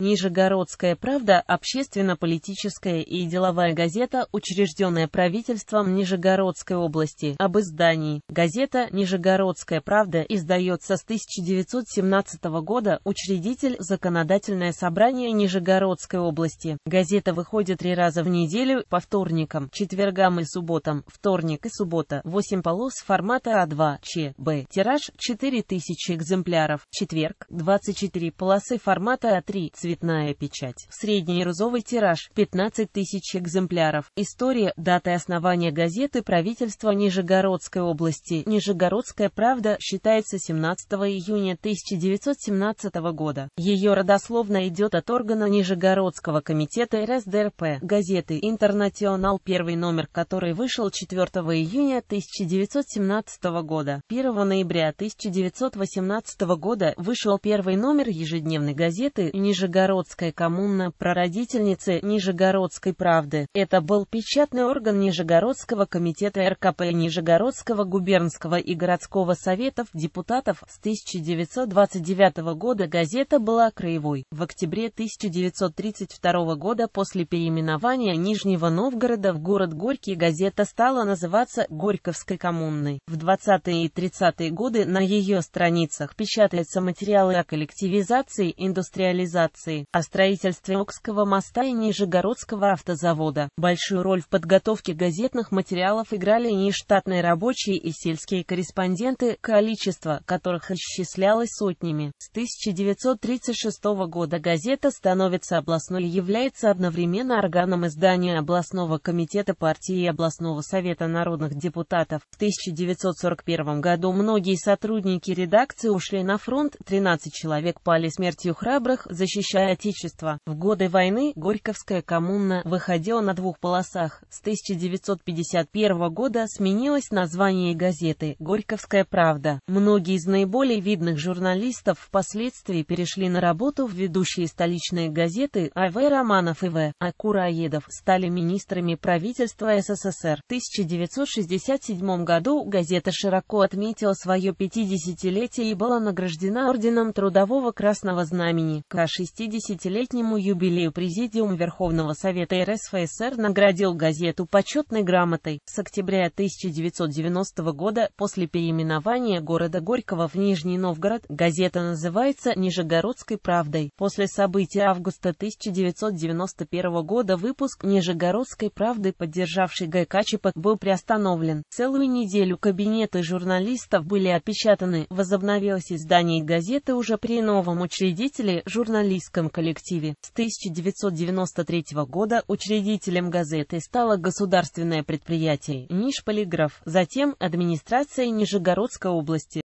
Нижегородская правда – общественно-политическая и деловая газета, учрежденная правительством Нижегородской области, об издании. Газета «Нижегородская правда» издается с 1917 года, учредитель – Законодательное собрание Нижегородской области. Газета выходит три раза в неделю, по вторникам, четвергам и субботам, вторник и суббота, 8 полос формата А2, Ч, Б. Тираж – 4000 экземпляров, четверг – 24 полосы формата А3, цвет цветная печать. Средний розовый тираж – 15 тысяч экземпляров. История, даты основания газеты правительства Нижегородской области. Нижегородская правда считается 17 июня 1917 года. Ее родословно идет от органа Нижегородского комитета РСДРП, газеты «Интернационал», первый номер который вышел 4 июня 1917 года. 1 ноября 1918 года вышел первый номер ежедневной газеты «Нижегородская Нижегородская коммуна, прародительницы Нижегородской правды. Это был печатный орган Нижегородского комитета РКП Нижегородского губернского и городского советов депутатов. С 1929 года газета была краевой. В октябре 1932 года после переименования Нижнего Новгорода в город Горький газета стала называться Горьковской коммунной. В 20-е и 30-е годы на ее страницах печатаются материалы о коллективизации, индустриализации, Федерации, о строительстве Окского моста и Нижегородского автозавода. Большую роль в подготовке газетных материалов играли нештатные рабочие и сельские корреспонденты, количество которых исчислялось сотнями. С 1936 года газета становится областной и является одновременно органом издания областного комитета партии и областного совета народных депутатов. В 1941 году многие сотрудники редакции ушли на фронт, 13 человек пали смертью храбрых, защищая Большое отечества. В годы войны Горьковская коммуна выходила на двух полосах. С 1951 года сменилось название газеты «Горьковская правда». Многие из наиболее видных журналистов впоследствии перешли на работу в ведущие столичные газеты А.В. Романов и В. Акураедов стали министрами правительства СССР. В 1967 году газета широко отметила свое 50-летие и была награждена Орденом Трудового Красного Знамени. К 60 60-летнему юбилею Президиум Верховного Совета РСФСР наградил газету почетной грамотой. С октября 1990 года, после переименования города Горького в Нижний Новгород, газета называется «Нижегородской правдой». После событий августа 1991 года выпуск «Нижегородской правды», поддержавший ГК ЧП, был приостановлен. Целую неделю кабинеты журналистов были опечатаны. Возобновилось издание газеты уже при новом учредителе журналист пионерском коллективе. С 1993 года учредителем газеты стало государственное предприятие «Нижполиграф», затем администрация Нижегородской области.